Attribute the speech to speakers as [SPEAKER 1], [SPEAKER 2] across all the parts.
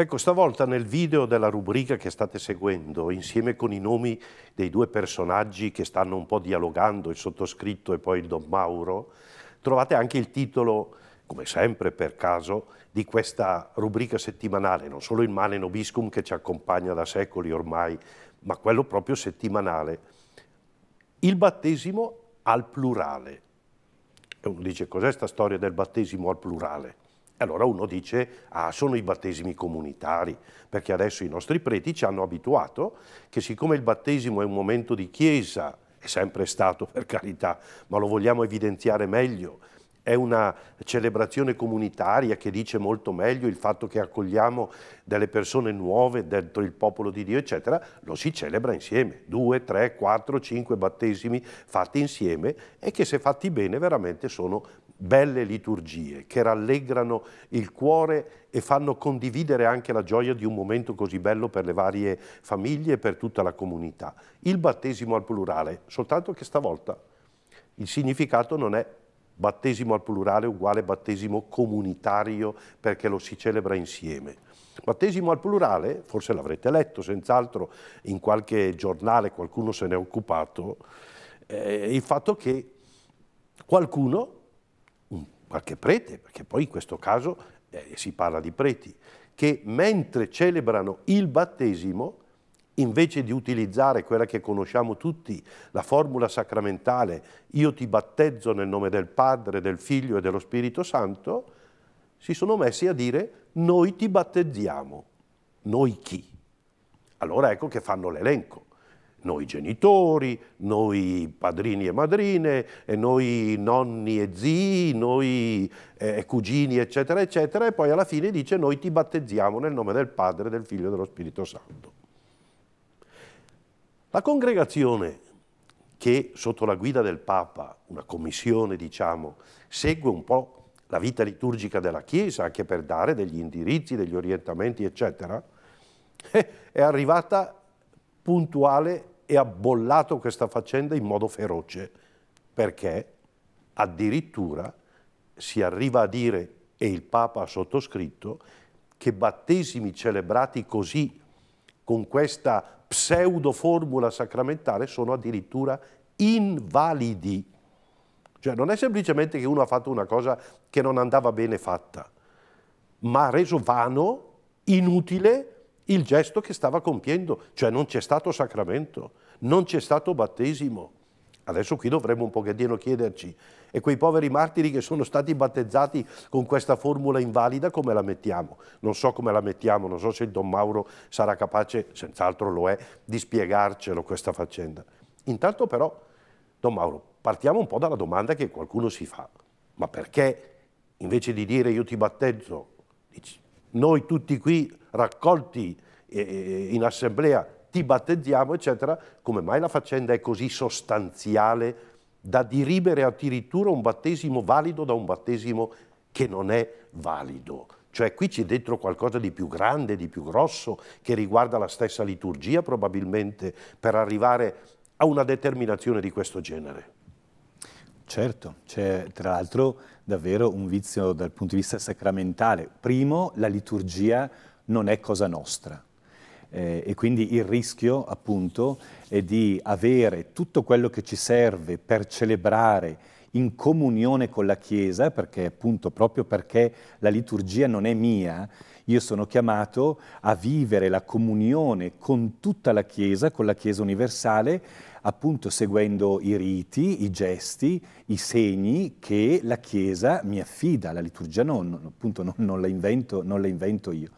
[SPEAKER 1] Ecco, stavolta nel video della rubrica che state seguendo, insieme con i nomi dei due personaggi che stanno un po' dialogando, il sottoscritto e poi il Don Mauro, trovate anche il titolo, come sempre per caso, di questa rubrica settimanale, non solo il Male Nobiscum che ci accompagna da secoli ormai, ma quello proprio settimanale. Il battesimo al plurale. E uno dice, cos'è questa storia del battesimo al plurale? Allora uno dice, ah, sono i battesimi comunitari, perché adesso i nostri preti ci hanno abituato che siccome il battesimo è un momento di chiesa, è sempre stato per carità, ma lo vogliamo evidenziare meglio, è una celebrazione comunitaria che dice molto meglio il fatto che accogliamo delle persone nuove dentro il popolo di Dio, eccetera, lo si celebra insieme, due, tre, quattro, cinque battesimi fatti insieme e che se fatti bene veramente sono belle liturgie che rallegrano il cuore e fanno condividere anche la gioia di un momento così bello per le varie famiglie e per tutta la comunità. Il battesimo al plurale, soltanto che stavolta il significato non è battesimo al plurale uguale battesimo comunitario perché lo si celebra insieme. Battesimo al plurale, forse l'avrete letto senz'altro in qualche giornale, qualcuno se n'è occupato, eh, il fatto che qualcuno qualche prete, perché poi in questo caso eh, si parla di preti, che mentre celebrano il battesimo, invece di utilizzare quella che conosciamo tutti, la formula sacramentale, io ti battezzo nel nome del Padre, del Figlio e dello Spirito Santo, si sono messi a dire noi ti battezziamo. Noi chi? Allora ecco che fanno l'elenco noi genitori, noi padrini e madrine, e noi nonni e zii, noi eh, cugini, eccetera, eccetera, e poi alla fine dice noi ti battezziamo nel nome del Padre, del Figlio e dello Spirito Santo. La congregazione che sotto la guida del Papa, una commissione diciamo, segue un po' la vita liturgica della Chiesa, anche per dare degli indirizzi, degli orientamenti, eccetera, è arrivata puntuale e ha bollato questa faccenda in modo feroce, perché addirittura si arriva a dire, e il Papa ha sottoscritto, che battesimi celebrati così, con questa pseudo formula sacramentale, sono addirittura invalidi. Cioè non è semplicemente che uno ha fatto una cosa che non andava bene fatta, ma ha reso vano, inutile, il gesto che stava compiendo, cioè non c'è stato sacramento, non c'è stato battesimo. Adesso qui dovremmo un pochettino chiederci, e quei poveri martiri che sono stati battezzati con questa formula invalida, come la mettiamo? Non so come la mettiamo, non so se il Don Mauro sarà capace, senz'altro lo è, di spiegarcelo questa faccenda. Intanto però, Don Mauro, partiamo un po' dalla domanda che qualcuno si fa, ma perché invece di dire io ti battezzo, dici noi tutti qui raccolti eh, eh, in assemblea ti battezziamo, eccetera, come mai la faccenda è così sostanziale da dirimere addirittura un battesimo valido da un battesimo che non è valido? Cioè qui c'è dentro qualcosa di più grande, di più grosso, che riguarda la stessa liturgia probabilmente, per arrivare a una determinazione di questo genere.
[SPEAKER 2] Certo, c'è tra l'altro davvero un vizio dal punto di vista sacramentale. Primo, la liturgia non è cosa nostra. Eh, e quindi il rischio appunto è di avere tutto quello che ci serve per celebrare in comunione con la Chiesa, perché appunto proprio perché la liturgia non è mia, io sono chiamato a vivere la comunione con tutta la Chiesa, con la Chiesa universale, appunto seguendo i riti, i gesti, i segni che la Chiesa mi affida, la liturgia non, appunto non, non, la, invento, non la invento io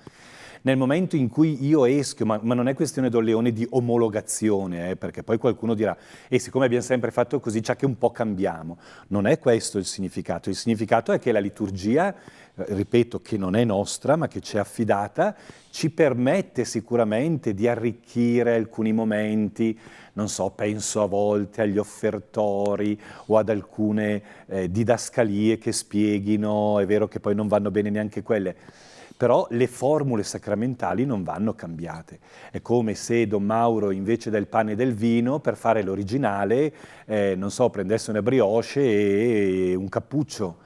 [SPEAKER 2] nel momento in cui io esco, ma, ma non è questione d'olleone di omologazione, eh, perché poi qualcuno dirà, e siccome abbiamo sempre fatto così, già che un po' cambiamo. Non è questo il significato, il significato è che la liturgia, eh, ripeto, che non è nostra, ma che ci è affidata, ci permette sicuramente di arricchire alcuni momenti, non so, penso a volte agli offertori o ad alcune eh, didascalie che spieghino, è vero che poi non vanno bene neanche quelle però le formule sacramentali non vanno cambiate. È come se Don Mauro invece del pane e del vino, per fare l'originale, eh, non so, prendesse una brioche e un cappuccio.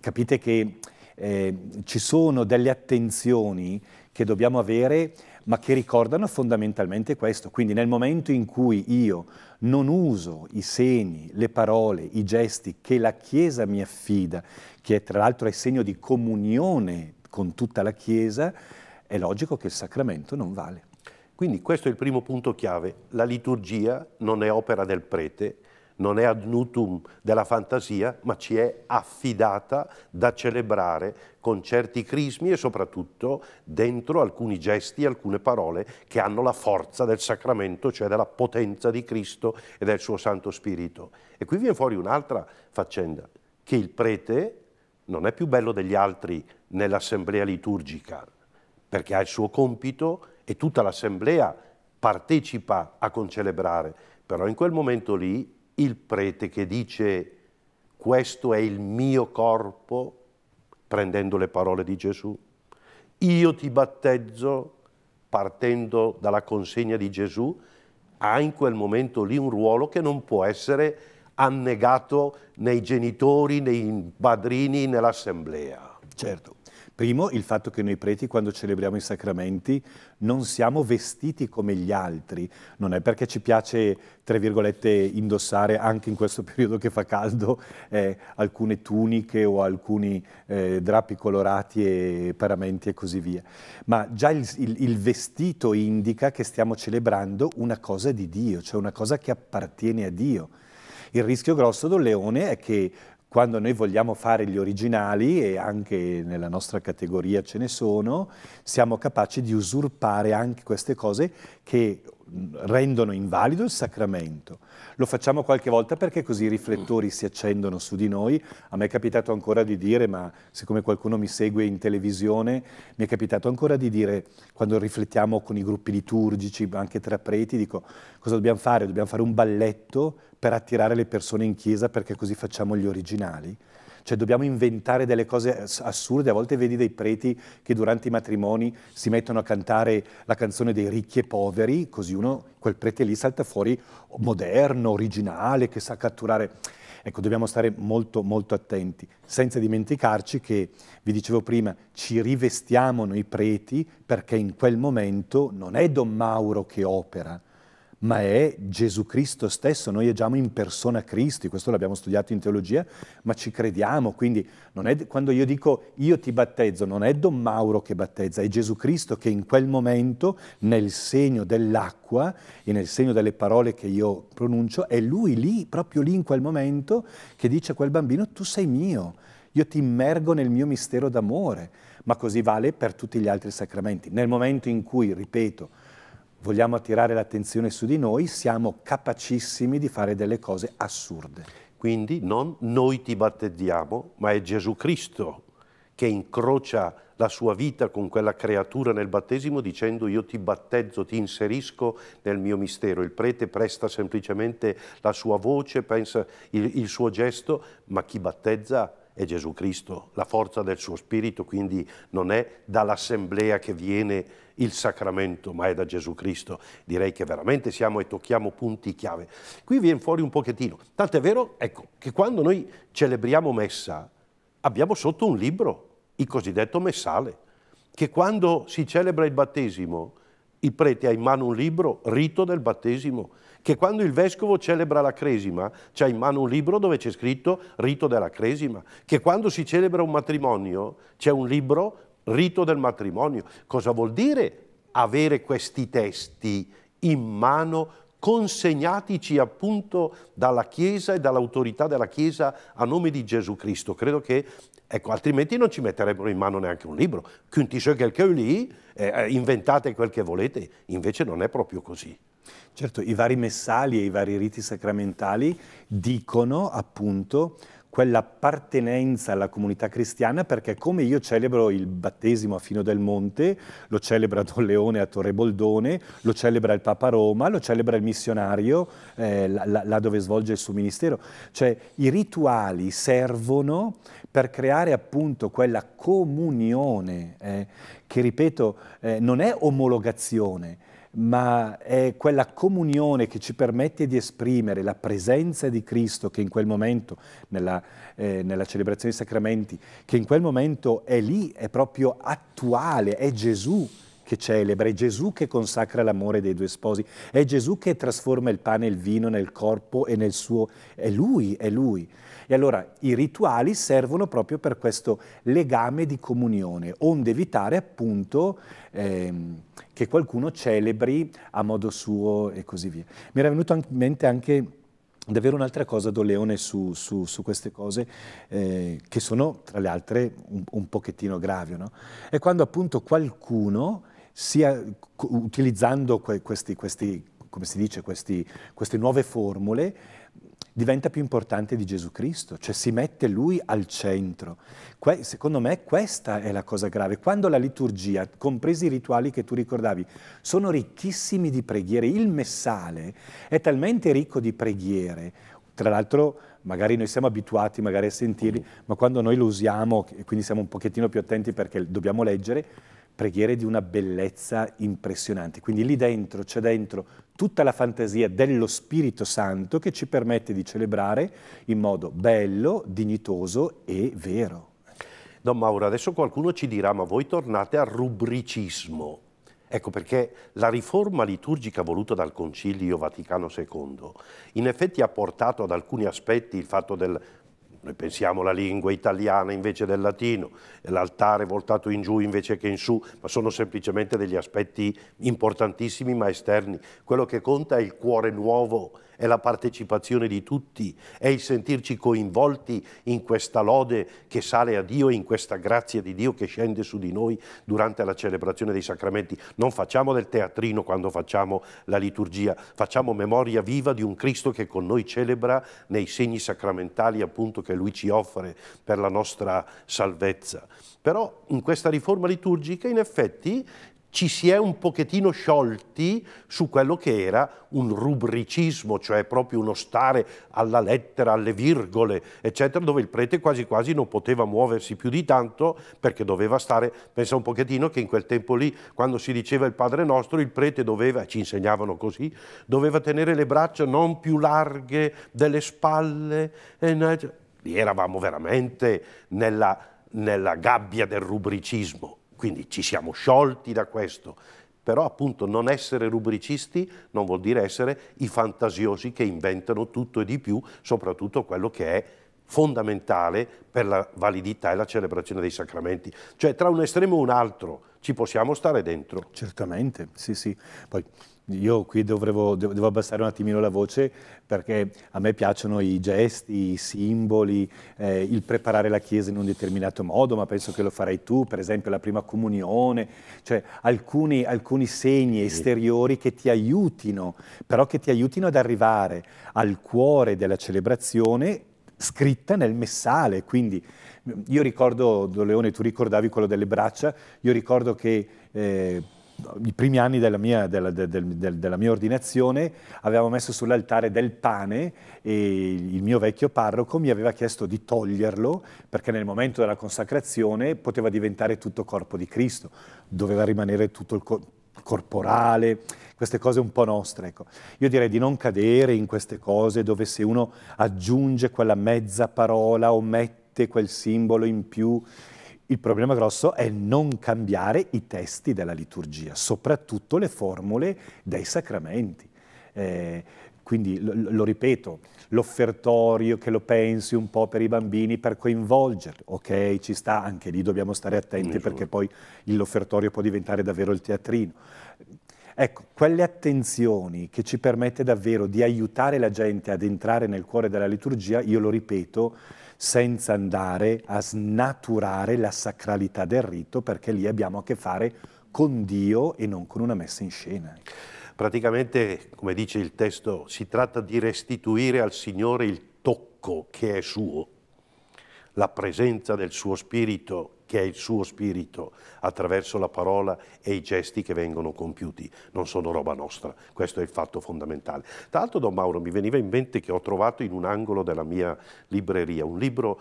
[SPEAKER 2] Capite che eh, ci sono delle attenzioni che dobbiamo avere, ma che ricordano fondamentalmente questo. Quindi nel momento in cui io non uso i segni, le parole, i gesti che la Chiesa mi affida, che tra l'altro è segno di comunione con tutta la Chiesa,
[SPEAKER 1] è logico che il sacramento non vale. Quindi questo è il primo punto chiave. La liturgia non è opera del prete, non è ad nutum della fantasia, ma ci è affidata da celebrare con certi crismi e soprattutto dentro alcuni gesti, alcune parole che hanno la forza del sacramento, cioè della potenza di Cristo e del suo Santo Spirito. E qui viene fuori un'altra faccenda, che il prete non è più bello degli altri nell'assemblea liturgica, perché ha il suo compito e tutta l'assemblea partecipa a concelebrare. Però in quel momento lì il prete che dice questo è il mio corpo, prendendo le parole di Gesù, io ti battezzo partendo dalla consegna di Gesù, ha in quel momento lì un ruolo che non può essere annegato nei genitori, nei padrini, nell'assemblea. Certo. Primo, il fatto che noi preti, quando celebriamo
[SPEAKER 2] i sacramenti, non siamo vestiti come gli altri. Non è perché ci piace, tra virgolette, indossare anche in questo periodo che fa caldo eh, alcune tuniche o alcuni eh, drappi colorati e paramenti e così via. Ma già il, il, il vestito indica che stiamo celebrando una cosa di Dio, cioè una cosa che appartiene a Dio. Il rischio grosso del leone è che quando noi vogliamo fare gli originali, e anche nella nostra categoria ce ne sono, siamo capaci di usurpare anche queste cose che rendono invalido il sacramento. Lo facciamo qualche volta perché così i riflettori si accendono su di noi. A me è capitato ancora di dire, ma siccome qualcuno mi segue in televisione, mi è capitato ancora di dire, quando riflettiamo con i gruppi liturgici, anche tra preti, dico cosa dobbiamo fare? Dobbiamo fare un balletto per attirare le persone in chiesa perché così facciamo gli originali cioè dobbiamo inventare delle cose assurde, a volte vedi dei preti che durante i matrimoni si mettono a cantare la canzone dei ricchi e poveri, così uno, quel prete lì salta fuori moderno, originale, che sa catturare. Ecco, dobbiamo stare molto molto attenti, senza dimenticarci che, vi dicevo prima, ci rivestiamo noi preti perché in quel momento non è Don Mauro che opera, ma è Gesù Cristo stesso, noi agiamo in persona Cristi, questo l'abbiamo studiato in teologia, ma ci crediamo, quindi è, quando io dico io ti battezzo, non è Don Mauro che battezza, è Gesù Cristo che in quel momento, nel segno dell'acqua e nel segno delle parole che io pronuncio, è lui lì, proprio lì in quel momento, che dice a quel bambino tu sei mio, io ti immergo nel mio mistero d'amore, ma così vale per tutti gli altri sacramenti. Nel momento in cui, ripeto, vogliamo attirare l'attenzione su di noi, siamo
[SPEAKER 1] capacissimi di fare delle cose assurde. Quindi non noi ti battezziamo, ma è Gesù Cristo che incrocia la sua vita con quella creatura nel battesimo dicendo io ti battezzo, ti inserisco nel mio mistero. Il prete presta semplicemente la sua voce, pensa il, il suo gesto, ma chi battezza è Gesù Cristo, la forza del suo spirito, quindi non è dall'assemblea che viene il sacramento, ma è da Gesù Cristo. Direi che veramente siamo e tocchiamo punti chiave. Qui viene fuori un pochettino, tant'è vero, ecco, che quando noi celebriamo messa abbiamo sotto un libro, il cosiddetto messale, che quando si celebra il battesimo il prete ha in mano un libro, rito del battesimo, che quando il vescovo celebra la cresima, c'è in mano un libro dove c'è scritto rito della cresima, che quando si celebra un matrimonio, c'è un libro, rito del matrimonio. Cosa vuol dire avere questi testi in mano, consegnatici appunto dalla Chiesa e dall'autorità della Chiesa a nome di Gesù Cristo. Credo che Ecco, altrimenti non ci metterebbero in mano neanche un libro. Chiuntisce quel che lì, eh, eh, inventate quel che volete, invece non è proprio così. Certo, i vari messali
[SPEAKER 2] e i vari riti sacramentali dicono appunto quell'appartenenza alla comunità cristiana perché come io celebro il battesimo a Fino del Monte, lo celebra Don Leone a Torre Boldone, lo celebra il Papa Roma, lo celebra il missionario eh, là, là dove svolge il suo ministero. Cioè i rituali servono per creare appunto quella comunione eh, che, ripeto, eh, non è omologazione, ma è quella comunione che ci permette di esprimere la presenza di Cristo che in quel momento, nella, eh, nella, celebrazione dei sacramenti, che in quel momento è lì, è proprio attuale, è Gesù che celebra, è Gesù che consacra l'amore dei due sposi, è Gesù che trasforma il pane e il vino nel corpo e nel suo, è Lui, è Lui. E allora i rituali servono proprio per questo legame di comunione, onde evitare appunto ehm, che qualcuno celebri a modo suo e così via. Mi era venuto in mente anche davvero un'altra cosa do Leone su, su, su queste cose eh, che sono tra le altre un, un pochettino gravi, no? è quando appunto qualcuno sia utilizzando que, questi, questi, come si dice, questi, queste nuove formule diventa più importante di Gesù Cristo, cioè si mette lui al centro. Que- secondo me questa è la cosa grave. Quando la liturgia, compresi i rituali che tu ricordavi, sono ricchissimi di preghiere, il messale è talmente ricco di preghiere, tra l'altro magari noi siamo abituati magari a sentirli, ma quando noi lo usiamo, e quindi siamo un pochettino più attenti perché dobbiamo leggere, preghiere di una bellezza impressionante. Quindi lì dentro c'è dentro tutta la fantasia dello Spirito Santo che ci permette di celebrare in modo bello, dignitoso
[SPEAKER 1] e vero. Don Mauro, adesso qualcuno ci dirà ma voi tornate al rubricismo. Ecco perché la riforma liturgica voluta dal Concilio Vaticano II in effetti ha portato ad alcuni aspetti il fatto del noi pensiamo alla lingua italiana invece del latino, l'altare voltato in giù invece che in su, ma sono semplicemente degli aspetti importantissimi ma esterni. Quello che conta è il cuore nuovo è la partecipazione di tutti, è il sentirci coinvolti in questa lode che sale a Dio, in questa grazia di Dio che scende su di noi durante la celebrazione dei sacramenti. Non facciamo del teatrino quando facciamo la liturgia, facciamo memoria viva di un Cristo che con noi celebra nei segni sacramentali appunto che Lui ci offre per la nostra salvezza. Però in questa riforma liturgica in effetti ci si è un pochettino sciolti su quello che era un rubricismo, cioè proprio uno stare alla lettera, alle virgole, eccetera, dove il prete quasi quasi non poteva muoversi più di tanto perché doveva stare, pensa un pochettino che in quel tempo lì, quando si diceva il Padre nostro, il prete doveva, ci insegnavano così, doveva tenere le braccia non più larghe delle spalle, e eravamo veramente nella, nella gabbia del rubricismo. Quindi ci siamo sciolti da questo, però appunto non essere rubricisti non vuol dire essere i fantasiosi che inventano tutto e di più, soprattutto quello che è fondamentale per la validità e la celebrazione dei sacramenti. Cioè tra un estremo e un altro ci possiamo stare dentro. Certamente, sì sì. Poi io qui dovremo, devo abbassare un attimino la
[SPEAKER 2] voce perché a me piacciono i gesti, i simboli, eh, il preparare la Chiesa in un determinato modo, ma penso che lo farai tu, per esempio la prima comunione, cioè alcuni, alcuni segni esteriori che ti aiutino, però che ti aiutino ad arrivare al cuore della celebrazione scritta nel messale, quindi mm, io ricordo, Leone, tu ricordavi quello delle braccia, io ricordo che eh, i primi anni della mia, della, del, del, della mia, ordinazione avevamo messo sull'altare del pane e il mio vecchio parroco mi aveva chiesto di toglierlo perché nel momento della consacrazione poteva diventare tutto corpo di Cristo, doveva rimanere tutto il corpo corporale, queste cose un po' nostre. Ecco. Io direi di non cadere in queste cose dove se uno aggiunge quella mezza parola, o mette quel simbolo in più, il problema grosso è non cambiare i testi della liturgia, soprattutto le formule dei sacramenti. Eh, quindi lo, lo, ripeto, l'offertorio che lo pensi un po' per i bambini per coinvolgerli, ok, ci sta, anche lì dobbiamo stare attenti perché poi l'offertorio può diventare davvero il teatrino. Ecco, quelle attenzioni che ci permette davvero di aiutare la gente ad entrare nel cuore della liturgia, io lo ripeto, senza andare a snaturare la sacralità del rito, perché lì abbiamo a che fare con Dio e non con una messa in scena.
[SPEAKER 1] Praticamente, come dice il testo, si tratta di restituire al Signore il tocco che è suo, la presenza del suo spirito che è il suo spirito attraverso la parola e i gesti che vengono compiuti, non sono roba nostra, questo è il fatto fondamentale. Tra l'altro Don Mauro mi veniva in mente che ho trovato in un angolo della mia libreria un libro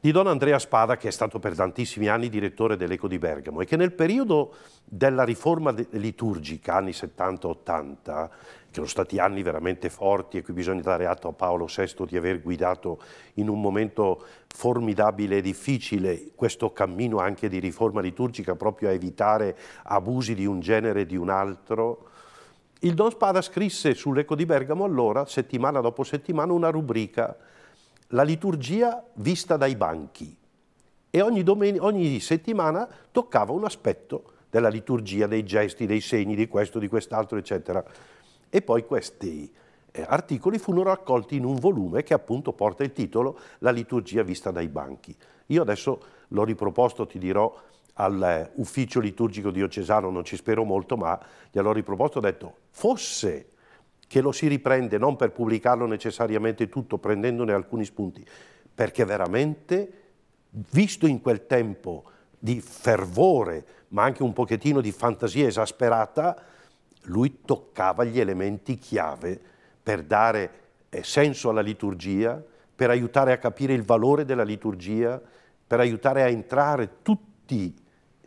[SPEAKER 1] di Don Andrea Spada, che è stato per tantissimi anni direttore dell'Eco di Bergamo e che nel periodo della riforma liturgica, anni 70-80, che sono stati anni veramente forti e qui bisogna dare atto a Paolo VI di aver guidato in un momento formidabile e difficile questo cammino anche di riforma liturgica proprio a evitare abusi di un genere e di un altro. Il Don Spada scrisse sull'Eco di Bergamo allora, settimana dopo settimana, una rubrica, la liturgia vista dai banchi. E ogni, ogni settimana toccava un aspetto della liturgia, dei gesti, dei segni, di questo, di quest'altro, eccetera. E poi questi eh, articoli furono raccolti in un volume che appunto porta il titolo La liturgia vista dai banchi. Io adesso l'ho riproposto, ti dirò, all'ufficio eh, liturgico diocesano, non ci spero molto, ma gliel'ho riproposto, ho detto, fosse che lo si riprende non per pubblicarlo necessariamente tutto, prendendone alcuni spunti, perché veramente, visto in quel tempo di fervore, ma anche un pochettino di fantasia esasperata, lui toccava gli elementi chiave per dare eh, senso alla liturgia, per aiutare a capire il valore della liturgia, per aiutare a entrare tutti,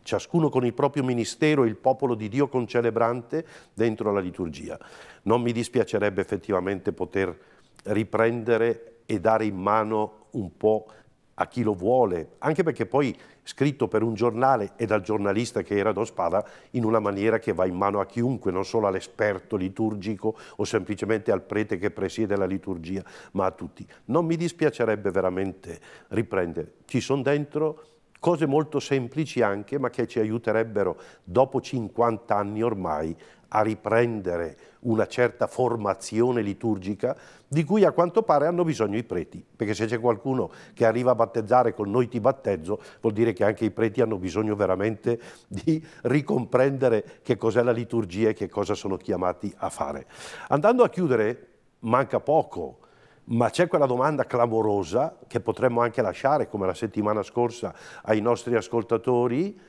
[SPEAKER 1] ciascuno con il proprio ministero, il popolo di Dio concelebrante, dentro la liturgia. Non mi dispiacerebbe effettivamente poter riprendere e dare in mano un po' a chi lo vuole, anche perché poi scritto per un giornale e dal giornalista che era Don Spada in una maniera che va in mano a chiunque, non solo all'esperto liturgico o semplicemente al prete che presiede la liturgia, ma a tutti. Non mi dispiacerebbe veramente riprendere. Ci sono dentro cose molto semplici anche, ma che ci aiuterebbero dopo 50 anni ormai a riprendere una certa formazione liturgica di cui a quanto pare hanno bisogno i preti, perché se c'è qualcuno che arriva a battezzare con noi ti battezzo, vuol dire che anche i preti hanno bisogno veramente di ricomprendere che cos'è la liturgia e che cosa sono chiamati a fare. Andando a chiudere, manca poco, ma c'è quella domanda clamorosa che potremmo anche lasciare, come la settimana scorsa, ai nostri ascoltatori,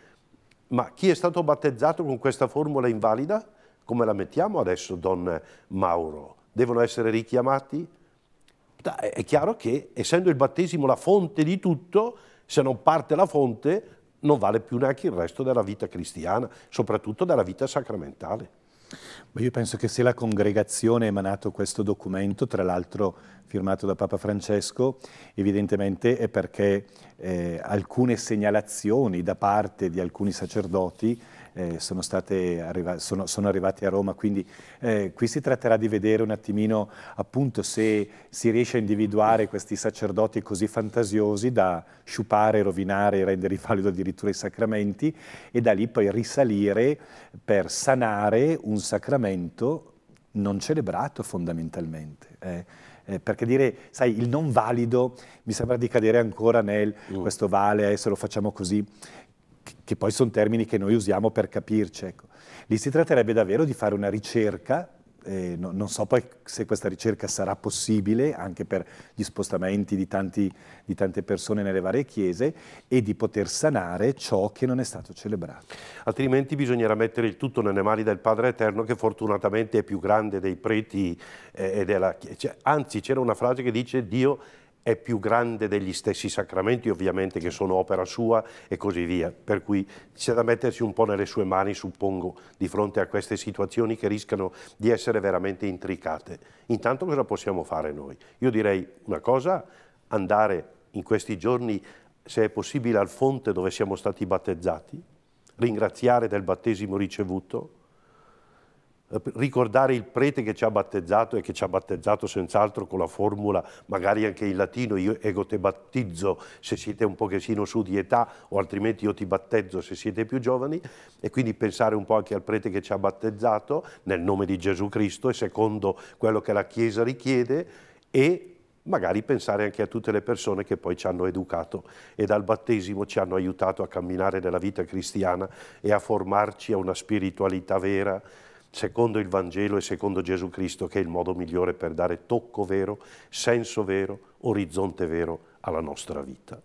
[SPEAKER 1] ma chi è stato battezzato con questa formula invalida? Come la mettiamo adesso Don Mauro? Devono essere richiamati? È chiaro che essendo il battesimo la fonte di tutto, se non parte la fonte non vale più neanche il resto della vita cristiana, soprattutto della vita sacramentale.
[SPEAKER 2] Beh, io penso che se la congregazione ha emanato questo documento, tra l'altro firmato da Papa Francesco, evidentemente è perché eh, alcune segnalazioni da parte di alcuni sacerdoti eh, sono, arriva sono, sono, arrivati a Roma, quindi eh, qui si tratterà di vedere un attimino appunto se si riesce a individuare questi sacerdoti così fantasiosi da sciupare, rovinare, rendere invalido addirittura i sacramenti e da lì poi risalire per sanare un sacramento non celebrato fondamentalmente. Eh. Eh, perché dire, sai, il non valido mi sembra di cadere ancora nel mm. questo vale, adesso lo facciamo così che poi sono termini che noi usiamo per capirci. Ecco. Lì si tratterebbe davvero di fare una ricerca, eh, no, non so poi se questa ricerca sarà possibile anche per gli spostamenti di, tanti, di tante persone nelle varie chiese e di poter sanare ciò che non è stato celebrato.
[SPEAKER 1] Altrimenti bisognerà mettere il tutto nelle mani del Padre Eterno che fortunatamente è più grande dei preti eh, e della Chiesa. Cioè, anzi c'era una frase che dice Dio è più grande degli stessi sacramenti, ovviamente che sono opera sua e così via. Per cui c'è da mettersi un po' nelle sue mani, suppongo, di fronte a queste situazioni che rischiano di essere veramente intricate. Intanto cosa possiamo fare noi? Io direi una cosa, andare in questi giorni, se è possibile, al fonte dove siamo stati battezzati, ringraziare del battesimo ricevuto, eh, ricordare il prete che ci ha battezzato e che ci ha battezzato senz'altro con la formula, magari anche in latino, io ego te battizzo se siete un pochettino su di età o altrimenti io ti battezzo se siete più giovani e quindi pensare un po' anche al prete che ci ha battezzato nel nome di Gesù Cristo e secondo quello che la Chiesa richiede e magari pensare anche a tutte le persone che poi ci hanno educato e dal battesimo ci hanno aiutato a camminare nella vita cristiana e a formarci a una spiritualità vera secondo il Vangelo e secondo Gesù Cristo, che è il modo migliore per dare tocco vero, senso vero, orizzonte vero alla nostra vita.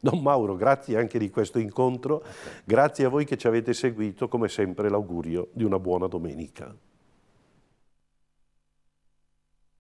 [SPEAKER 1] Don Mauro, grazie anche di questo incontro, grazie a voi che ci avete seguito, come sempre l'augurio di una buona domenica.